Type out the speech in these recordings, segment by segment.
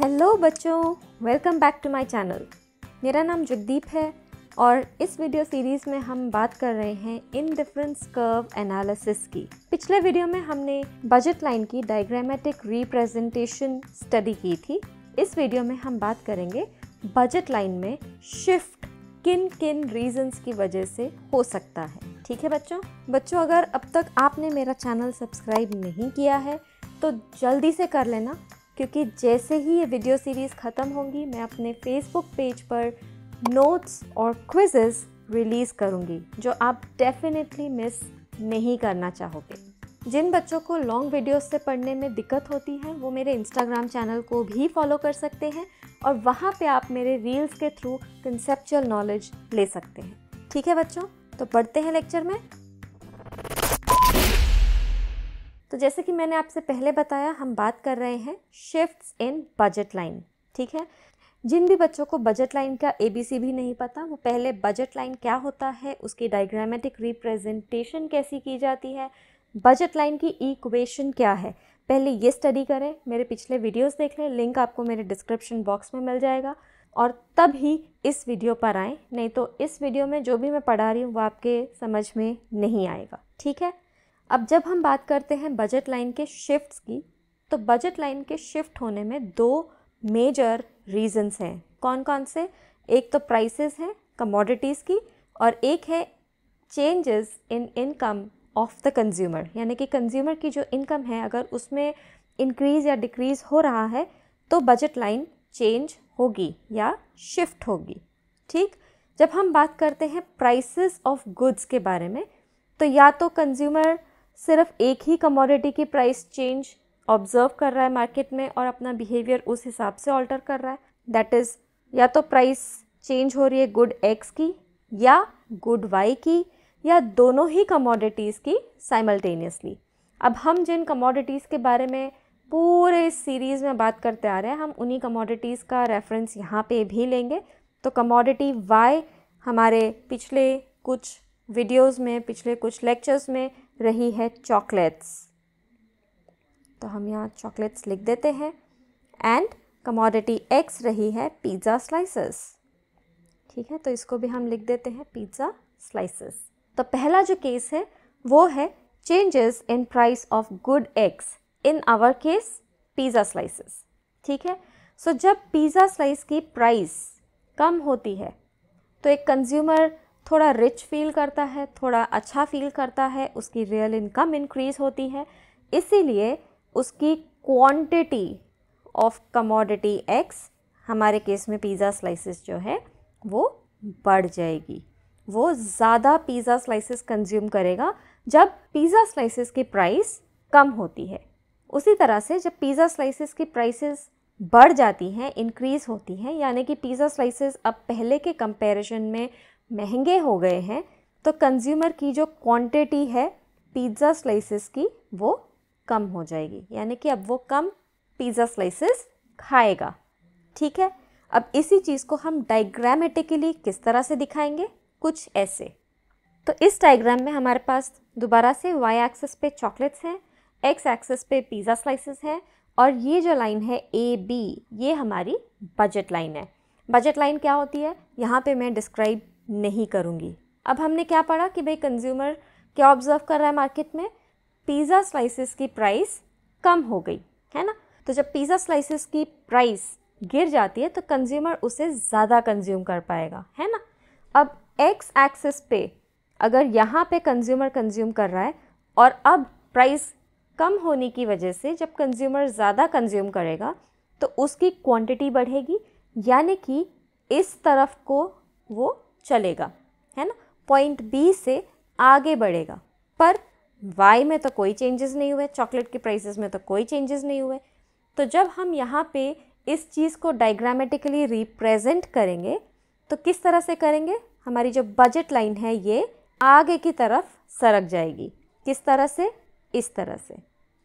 hello बच्चों welcome back to my channel मेरा नाम जगदीप है और इस वीडियो सीरीज़ में हम बात कर रहे हैं इन डिफरेंस कर्व एनालिसिस की पिछले वीडियो में हमने बजट लाइन की डायग्रामेटिक रिप्रेजेंटेशन स्टडी की थी इस वीडियो में हम बात करेंगे बजट लाइन में शिफ्ट किन किन रीजंस की वजह से हो सकता है ठीक है बच्चों बच्चों अगर अब तक आपने मेरा चैनल सब्सक्राइब नहीं किया है तो जल्दी से कर लेना क्योंकि जैसे ही ये वीडियो सीरीज़ ख़त्म होंगी मैं अपने फेसबुक पेज पर नोट्स और क्विजेज़ रिलीज़ करूँगी जो आप डेफिनेटली मिस नहीं करना चाहोगे जिन बच्चों को लॉन्ग वीडियोस से पढ़ने में दिक्कत होती है वो मेरे इंस्टाग्राम चैनल को भी फॉलो कर सकते हैं और वहाँ पे आप मेरे रील्स के थ्रू कंसेप्चुअल नॉलेज ले सकते हैं ठीक है बच्चों तो पढ़ते हैं लेक्चर में तो जैसे कि मैंने आपसे पहले बताया हम बात कर रहे हैं शिफ्ट इन बजट लाइन ठीक है जिन भी बच्चों को बजट लाइन का ए बी सी भी नहीं पता वो पहले बजट लाइन क्या होता है उसकी डायग्रामेटिक रिप्रेजेंटेशन कैसी की जाती है बजट लाइन की इक्वेशन क्या है पहले ये स्टडी करें मेरे पिछले वीडियोस देख लें लिंक आपको मेरे डिस्क्रिप्शन बॉक्स में मिल जाएगा और तब ही इस वीडियो पर आएँ नहीं तो इस वीडियो में जो भी मैं पढ़ा रही हूँ वो आपके समझ में नहीं आएगा ठीक है अब जब हम बात करते हैं बजट लाइन के शिफ्ट्स की तो बजट लाइन के शिफ्ट होने में दो मेजर रीजंस हैं कौन कौन से एक तो प्राइसेस हैं कमोडिटीज़ की और एक है changes in income of the consumer यानी कि कंज्यूमर की जो इनकम है अगर उसमें इंक्रीज़ या डिक्रीज़ हो रहा है तो बजट लाइन चेंज होगी या शिफ्ट होगी ठीक जब हम बात करते हैं प्राइसेस ऑफ गुड्स के बारे में तो या तो कंज्यूमर सिर्फ एक ही कमोडिटी की प्राइस चेंज ऑब्जर्व कर रहा है मार्केट में और अपना बिहेवियर उस हिसाब से ऑल्टर कर रहा है दैट इज़ या तो प्राइस चेंज हो रही है गुड एक्स की या गुड वाई की या दोनों ही कमोडिटीज़ की साइमल्टेनियसली अब हम जिन कमोडिटीज़ के बारे में पूरे इस सीरीज़ में बात करते आ रहे हैं हम उन्हीं कमोडिटीज़ का रेफरेंस यहाँ पे भी लेंगे तो कमोडिटी वाई हमारे पिछले कुछ वीडियोस में पिछले कुछ लेक्चर्स में रही है चॉकलेट्स तो हम यहाँ चॉकलेट्स लिख देते हैं एंड कमोडिटी एक्स रही है पिज़्ज़ा स्लाइसेस ठीक है तो इसको भी हम लिख देते हैं पिज़्ज़ा स्लाइसेस तो पहला जो केस है वो है changes in price of good X in our case pizza slices ठीक है सो so, जब पिज़्ज़ा स्लाइस की प्राइस कम होती है तो एक कंज्यूमर थोड़ा रिच फील करता है थोड़ा अच्छा फील करता है उसकी रियल इनकम इंक्रीज़ होती है इसीलिए उसकी क्वांटिटी ऑफ कमोडिटी एक्स हमारे केस में पिज़्ज़ा स्लाइसिस जो है वो बढ़ जाएगी वो ज़्यादा पिज़्ज़ा स्लाइसिस कंज्यूम करेगा जब पिज़्ज़ा स्लाइसिस की प्राइस कम होती है उसी तरह से जब पिज़्ज़ा स्लाइसिस की प्राइसेस बढ़ जाती हैं इंक्रीज़ होती हैं यानी कि पिज़्ज़ा स्लाइसेस अब पहले के कंपैरिजन में महंगे हो गए हैं तो कंज्यूमर की जो क्वांटिटी है पिज़्ज़ा स्लाइसेस की वो कम हो जाएगी यानी कि अब वो कम पिज़्ज़ा स्लाइसेस खाएगा ठीक है अब इसी चीज़ को हम डायग्रामेटिकली किस तरह से दिखाएंगे कुछ ऐसे तो इस डायग्राम में हमारे पास दोबारा से वाई एक्सेस पे चॉकलेट्स हैं एक्स एक्सेस पे पिज़्ज़ा स्लाइसेस हैं और ये जो लाइन है ए बी ये हमारी बजट लाइन है बजट लाइन क्या होती है यहाँ पे मैं डिस्क्राइब नहीं करूँगी अब हमने क्या पढ़ा कि भाई कंज्यूमर क्या ऑब्जर्व कर रहा है मार्केट में पिज़्ज़ा स्लाइसिस की प्राइस कम हो गई है ना तो जब पिज़्ज़ा स्लाइसिस की प्राइस गिर जाती है तो कंज्यूमर उसे ज़्यादा कंज्यूम कर पाएगा है ना अब एक्स एक्सिस पे अगर यहाँ पे कंज्यूमर कंज्यूम कर रहा है और अब प्राइस कम होने की वजह से जब कंज्यूमर ज़्यादा कंज्यूम करेगा तो उसकी क्वांटिटी बढ़ेगी यानी कि इस तरफ को वो चलेगा है ना पॉइंट बी से आगे बढ़ेगा पर वाई में तो कोई चेंजेस नहीं हुए चॉकलेट के प्राइसेस में तो कोई चेंजेस नहीं हुए तो जब हम यहाँ पे इस चीज़ को डायग्रामेटिकली रिप्रेजेंट करेंगे तो किस तरह से करेंगे हमारी जो बजट लाइन है ये आगे की तरफ सरक जाएगी किस तरह से इस तरह से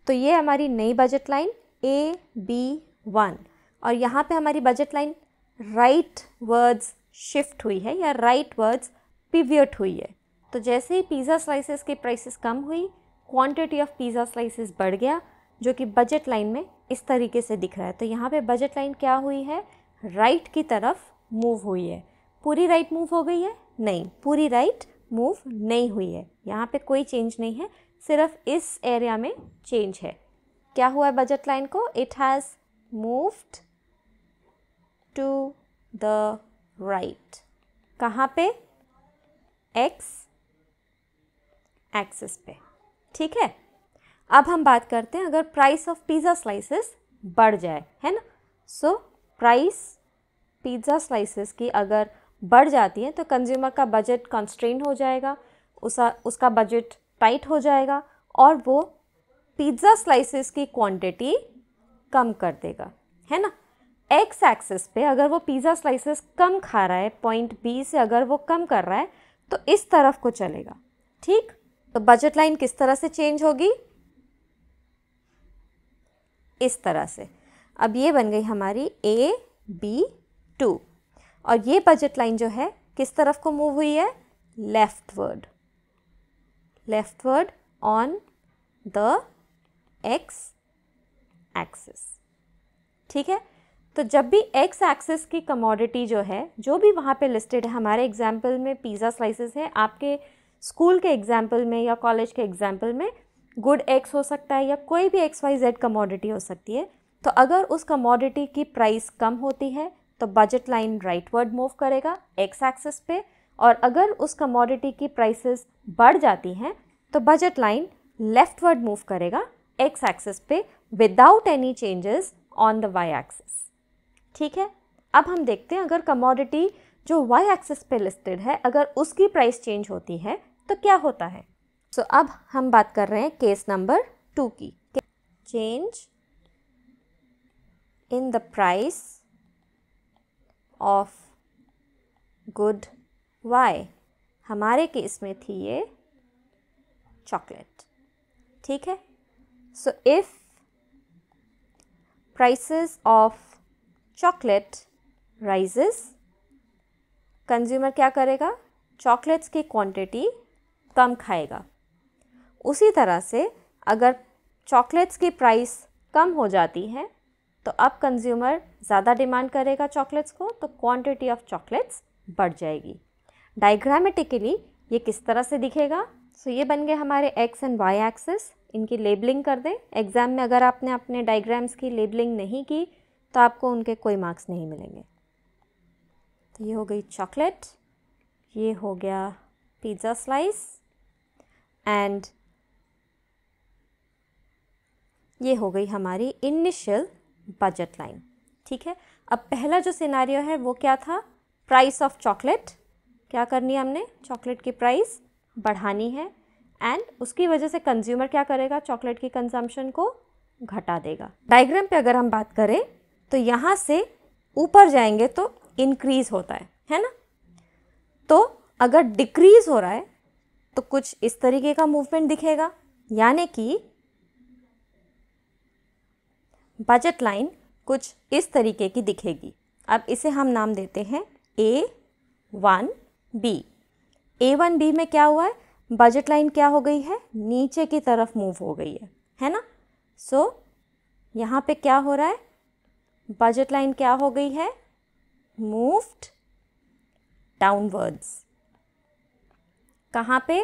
तो ये हमारी नई budget line A B one और यहाँ पे हमारी budget line rightwards shift हुई है या राइट वर्ड्स पिवियट हुई है तो जैसे ही पिज़्ज़ा स्लाइसेस की प्राइसेस कम हुई क्वांटिटी ऑफ पिज़्ज़ा स्लाइसेस बढ़ गया जो कि बजट लाइन में इस तरीके से दिख रहा है तो यहाँ पे बजट लाइन क्या हुई है राइट की तरफ मूव हुई है पूरी राइट मूव हो गई है नहीं पूरी राइट मूव नहीं हुई है यहाँ पे कोई चेंज नहीं है सिर्फ इस एरिया में चेंज है क्या हुआ है बजट लाइन को it has moved to the right कहाँ पे एक्स एक्सिस पे ठीक है अब हम बात करते हैं अगर प्राइस ऑफ पिज़्ज़ा स्लाइसेस बढ़ जाए है ना सो प्राइस पिज़्ज़ा स्लाइसेस की अगर बढ़ जाती है तो कंज्यूमर का बजट कंस्ट्रेन हो जाएगा उसा उसका बजट टाइट हो जाएगा और वो पिज़्ज़ा स्लाइसेस की क्वांटिटी कम कर देगा है ना एक्स एक्सेस पे अगर वो पिज़्ज़ा स्लाइसेस कम खा रहा है पॉइंट बी से अगर वो कम कर रहा है तो इस तरफ को चलेगा ठीक तो बजट लाइन किस तरह से चेंज होगी इस तरह से अब ये बन गई हमारी ए बी टू और ये बजट लाइन जो है किस तरफ को मूव हुई है leftward leftward on the X axis ठीक है तो जब भी एक्स एक्सिस की कमोडिटी जो है जो भी वहाँ पे लिस्टेड है हमारे एग्जाम्पल में पिज़्ज़ा स्लाइसेस है आपके स्कूल के एग्जाम्पल में या कॉलेज के एग्जाम्पल में गुड एक्स हो सकता है या कोई भी एक्स वाई जेड कमोडिटी हो सकती है तो अगर उस कमोडिटी की प्राइस कम होती है तो budget line rightward move करेगा एक्स एक्सिस पे और अगर उस कमोडिटी की प्राइसेस बढ़ जाती हैं तो budget line leftward move करेगा एक्स एक्सिस पे without any changes on the Y axis ठीक है अब हम देखते हैं अगर कमोडिटी जो वाई एक्सेस पे लिस्टेड है अगर उसकी प्राइस चेंज होती है तो क्या होता है सो so, अब हम बात कर रहे हैं केस नंबर टू की change in the price of good Y हमारे केस में थी ये चॉकलेट ठीक है so if prices of chocolate rises consumer क्या करेगा चॉकलेट्स की क्वांटिटी कम खाएगा उसी तरह से अगर चॉकलेट्स की प्राइस कम हो जाती है तो अब कंज्यूमर ज़्यादा डिमांड करेगा चॉकलेट्स को तो क्वांटिटी ऑफ चॉकलेट्स बढ़ जाएगी डायग्रामेटिकली ये किस तरह से दिखेगा सो so ये बन गए हमारे एक्स एंड वाई एक्सेस इनकी लेबलिंग कर दें एग्ज़ाम में अगर आपने अपने डायग्राम्स की लेबलिंग नहीं की तो आपको उनके कोई मार्क्स नहीं मिलेंगे तो ये हो गई चॉकलेट ये हो गया पिज़्ज़ा स्लाइस एंड ये हो गई हमारी इनिशियल बजट लाइन ठीक है अब पहला जो सिनारियो है वो क्या था प्राइस ऑफ चॉकलेट क्या करनी है हमने चॉकलेट की प्राइस बढ़ानी है एंड उसकी वजह से कंज्यूमर क्या करेगा चॉकलेट की कंजम्पशन को घटा देगा डायग्राम पे अगर हम बात करें तो यहाँ से ऊपर जाएंगे तो इंक्रीज़ होता है है ना तो अगर डिक्रीज़ हो रहा है तो कुछ इस तरीके का मूवमेंट दिखेगा यानी कि बजट लाइन कुछ इस तरीके की दिखेगी अब इसे हम नाम देते हैं A one B A one B में क्या हुआ है बजट लाइन क्या हो गई है नीचे की तरफ मूव हो गई है है ना सो so, यहाँ पे क्या हो रहा है बजट लाइन क्या हो गई है मूव्ड डाउनवर्ड्स कहाँ पे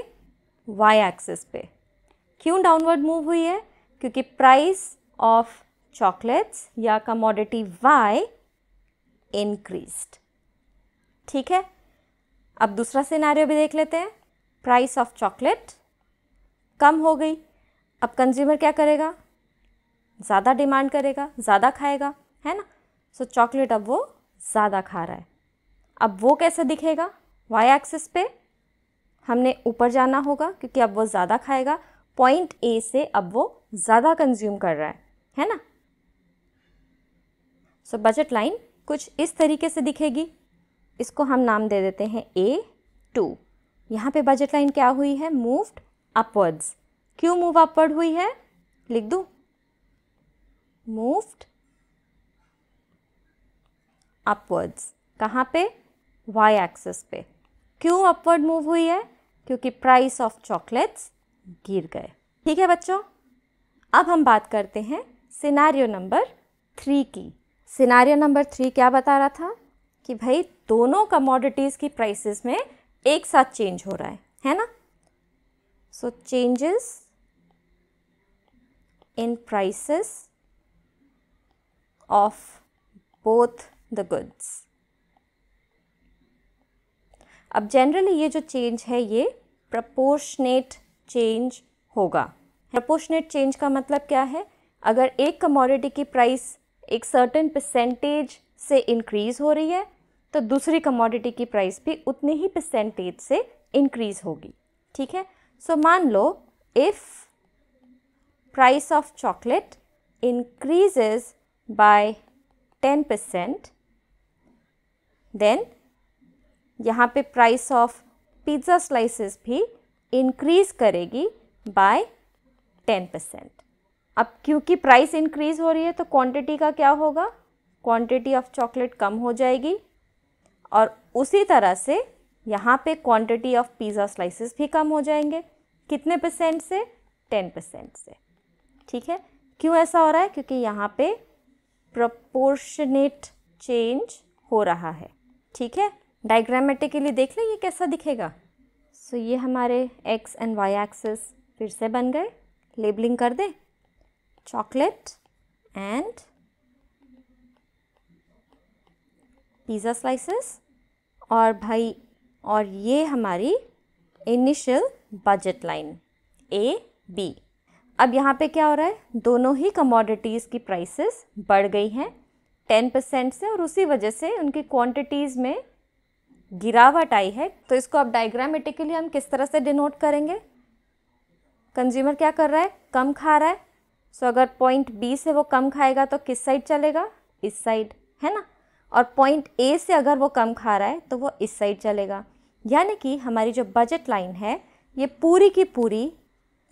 वाई एक्सिस पे क्यों डाउनवर्ड मूव हुई है क्योंकि प्राइस ऑफ चॉकलेट्स या कमोडिटी वाई इंक्रीज्ड ठीक है अब दूसरा सिनेरियो भी देख लेते हैं प्राइस ऑफ चॉकलेट कम हो गई अब कंज्यूमर क्या करेगा ज़्यादा डिमांड करेगा ज़्यादा खाएगा है ना सो so, चॉकलेट अब वो ज़्यादा खा रहा है अब वो कैसे दिखेगा वाई एक्सिस पे हमने ऊपर जाना होगा क्योंकि अब वो ज़्यादा खाएगा पॉइंट ए से अब वो ज़्यादा कंज्यूम कर रहा है है ना सो बजट लाइन कुछ इस तरीके से दिखेगी इसको हम नाम दे देते हैं ए टू यहाँ पे बजट लाइन क्या हुई है मूव्ड अपवर्ड्स क्यों मूव अपवर्ड हुई है लिख दूँ मूव्ड अपवर्ड्स कहाँ पे वाई एक्सेस पे क्यों अपवर्ड मूव हुई है क्योंकि प्राइस ऑफ चॉकलेट्स गिर गए ठीक है बच्चों अब हम बात करते हैं सिनारियो नंबर थ्री की सिनारियो नंबर थ्री क्या बता रहा था कि भाई दोनों कमोडिटीज़ की प्राइसेस में एक साथ चेंज हो रहा है है ना so changes in prices of both the goods अब जनरली ये जो चेंज है ये प्रपोर्शनेट चेंज होगा प्रपोर्शनेट चेंज का मतलब क्या है अगर एक कमोडिटी की प्राइस एक सर्टेन परसेंटेज से इंक्रीज़ हो रही है तो दूसरी कमोडिटी की प्राइस भी उतने ही परसेंटेज से इंक्रीज़ होगी ठीक है सो so, मान लो if price of chocolate increases by ten percent then यहाँ पे प्राइस ऑफ पिज़्ज़ा स्लाइसेस भी इंक्रीज़ करेगी बाय टेन परसेंट अब क्योंकि प्राइस इंक्रीज़ हो रही है तो क्वांटिटी का क्या होगा क्वांटिटी ऑफ चॉकलेट कम हो जाएगी और उसी तरह से यहाँ पे क्वांटिटी ऑफ पिज़्ज़ा स्लाइसेस भी कम हो जाएंगे कितने परसेंट से टेन परसेंट से ठीक है क्यों ऐसा हो रहा है क्योंकि यहाँ पे प्रपोर्शनेट चेंज हो रहा है ठीक है डायग्रामेटिकली देख लें ये कैसा दिखेगा सो so, ये हमारे एक्स एंड वाई एक्सेस फिर से बन गए लेबलिंग कर दें चॉकलेट एंड पिज़्ज़ा स्लाइसेस और भाई और ये हमारी initial budget line A B अब यहाँ पे क्या हो रहा है दोनों ही कमोडिटीज़ की प्राइसेस बढ़ गई हैं टेन परसेंट से और उसी वजह से उनकी क्वांटिटीज़ में गिरावट आई है तो इसको अब डायग्रामेटिकली हम किस तरह से डिनोट करेंगे कंज्यूमर क्या कर रहा है कम खा रहा है सो अगर पॉइंट बी से वो कम खाएगा तो किस साइड चलेगा इस साइड है ना और पॉइंट ए से अगर वो कम खा रहा है तो वो इस साइड चलेगा यानी कि हमारी जो बजट लाइन है ये पूरी की पूरी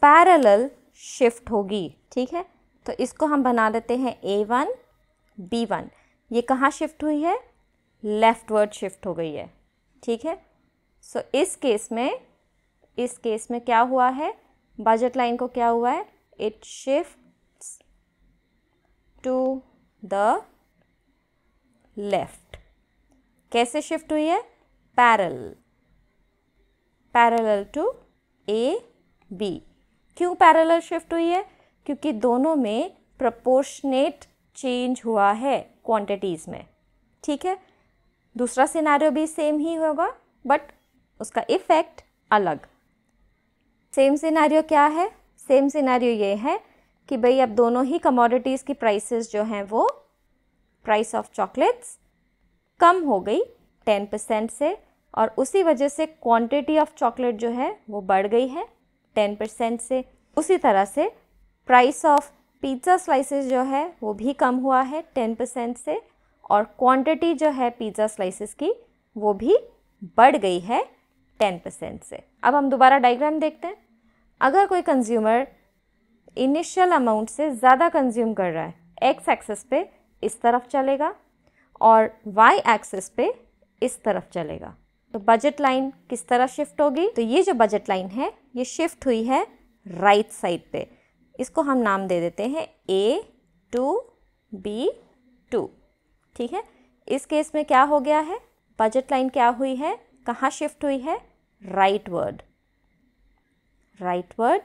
पैरेलल शिफ्ट होगी ठीक है तो इसको हम बना देते हैं ए वन बी वन ये कहाँ शिफ्ट हुई है लेफ्टवर्ड शिफ्ट हो गई है ठीक है सो so, इस केस में इस केस में क्या हुआ है बजट लाइन को क्या हुआ है it shift to the left कैसे शिफ्ट हुई है parallel parallel to A B क्यों पैरल शिफ्ट हुई है क्योंकि दोनों में प्रपोर्शनेट चेंज हुआ है क्वांटिटीज़ में ठीक है दूसरा सिनारियो भी सेम ही होगा बट उसका इफ़ेक्ट अलग सेम सिनारियो क्या है सेम सिनारियो ये है कि भाई अब दोनों ही कमोडिटीज़ की प्राइसेस जो हैं वो प्राइस ऑफ चॉकलेट्स कम हो गई टेन परसेंट से और उसी वजह से क्वांटिटी ऑफ चॉकलेट जो है वो बढ़ गई है टेन परसेंट से उसी तरह से प्राइस ऑफ पिज़्ज़ा स्लाइसेस जो है वो भी कम हुआ है टेन परसेंट से और क्वांटिटी जो है पिज़्ज़ा स्लाइसेस की वो भी बढ़ गई है टेन परसेंट से अब हम दोबारा डाइग्राम देखते हैं अगर कोई कंज्यूमर इनिशियल अमाउंट से ज़्यादा कंज्यूम कर रहा है एक्स एक्सेस पे इस तरफ चलेगा और वाई एक्सेस पे इस तरफ चलेगा तो बजट लाइन किस तरह शिफ्ट होगी तो ये जो बजट लाइन है ये शिफ्ट हुई है राइट right साइड पे इसको हम नाम दे देते हैं ए टू बी टू ठीक है इस केस में क्या हो गया है बजट लाइन क्या हुई है कहाँ शिफ्ट हुई है rightward rightward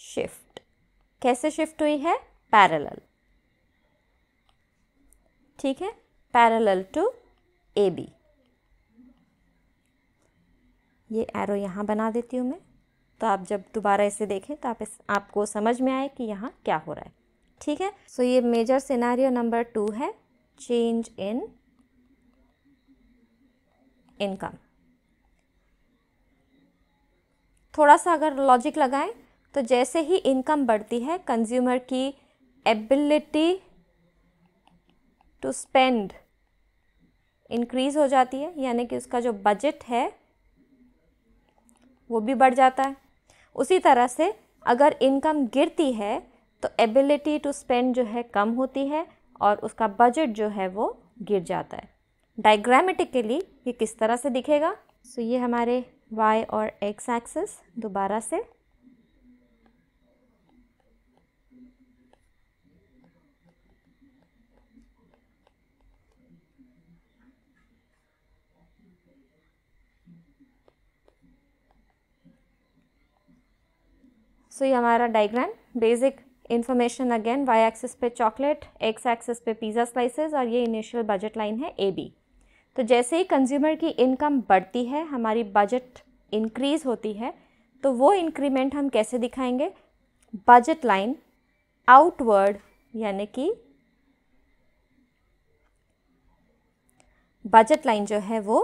shift कैसे शिफ्ट हुई है पैरेलल ठीक है पैरेलल टू ए बी ये एरो यहाँ बना देती हूँ मैं तो आप जब दोबारा इसे देखें तो आप इस आपको समझ में आए कि यहाँ क्या हो रहा है ठीक है सो ये मेजर सिनारियो नंबर टू है चेंज इन इनकम थोड़ा सा अगर लॉजिक लगाएं तो जैसे ही इनकम बढ़ती है कंज्यूमर की एबिलिटी टू स्पेंड इंक्रीज हो जाती है यानी कि उसका जो बजट है वो भी बढ़ जाता है उसी तरह से अगर इनकम गिरती है तो एबिलिटी टू स्पेंड जो है कम होती है और उसका बजट जो है वो गिर जाता है डायग्रामेटिकली ये किस तरह से दिखेगा सो so, ये हमारे वाई और एक्स एक्सेस दोबारा से सो ये हमारा diagram basic information again Y axis पे चॉकलेट एक्स एक्सिस पे पिज़्ज़ा स्लाइसेस और ये इनिशियल बजट लाइन है ए बी तो जैसे ही कंज्यूमर की इनकम बढ़ती है हमारी बजट इंक्रीज़ होती है तो वो इंक्रीमेंट हम कैसे दिखाएंगे बजट लाइन आउटवर्ड यानी कि बजट लाइन जो है वो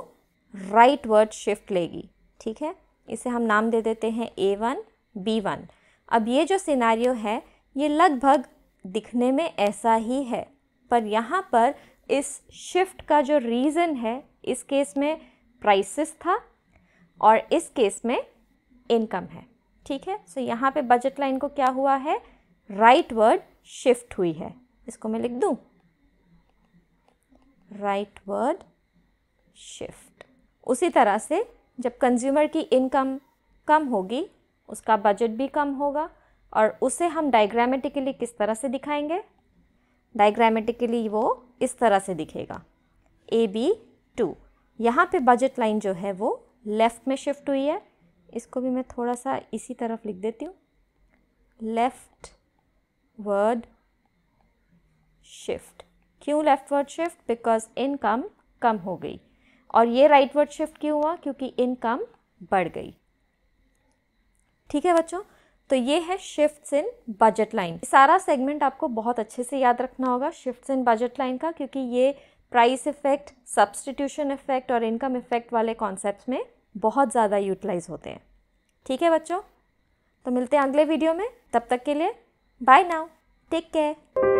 राइट वर्ड शिफ्ट लेगी ठीक है इसे हम नाम दे देते हैं ए वन बी वन अब ये जो सिनारियो है ये लगभग दिखने में ऐसा ही है पर यहाँ पर इस शिफ्ट का जो रीज़न है इस केस में प्राइसेस था और इस केस में इनकम है ठीक है सो so, यहाँ पे बजट लाइन को क्या हुआ है राइट वर्ड शिफ्ट हुई है इसको मैं लिख दूँ राइट वर्ड शिफ्ट उसी तरह से जब कंज्यूमर की इनकम कम होगी उसका बजट भी कम होगा और उसे हम डायग्रामेटिकली किस तरह से दिखाएंगे डायग्रामेटिकली वो इस तरह से दिखेगा ए बी टू यहाँ पे बजट लाइन जो है वो लेफ़्ट में शिफ्ट हुई है इसको भी मैं थोड़ा सा इसी तरफ लिख देती हूँ लेफ़्ट वर्ड शिफ्ट क्यों leftward shift because income कम हो गई और ये राइट वर्ड शिफ्ट क्यों हुआ क्योंकि इनकम बढ़ गई ठीक है बच्चों तो ये है शिफ्ट्स इन बजट लाइन सारा सेगमेंट आपको बहुत अच्छे से याद रखना होगा शिफ्ट्स इन बजट लाइन का क्योंकि ये प्राइस इफेक्ट सब्सटीट्यूशन इफेक्ट और इनकम इफेक्ट वाले कॉन्सेप्ट में बहुत ज़्यादा यूटिलाइज होते हैं ठीक है बच्चों तो मिलते हैं अगले वीडियो में तब तक के लिए बाय नाउ टेक केयर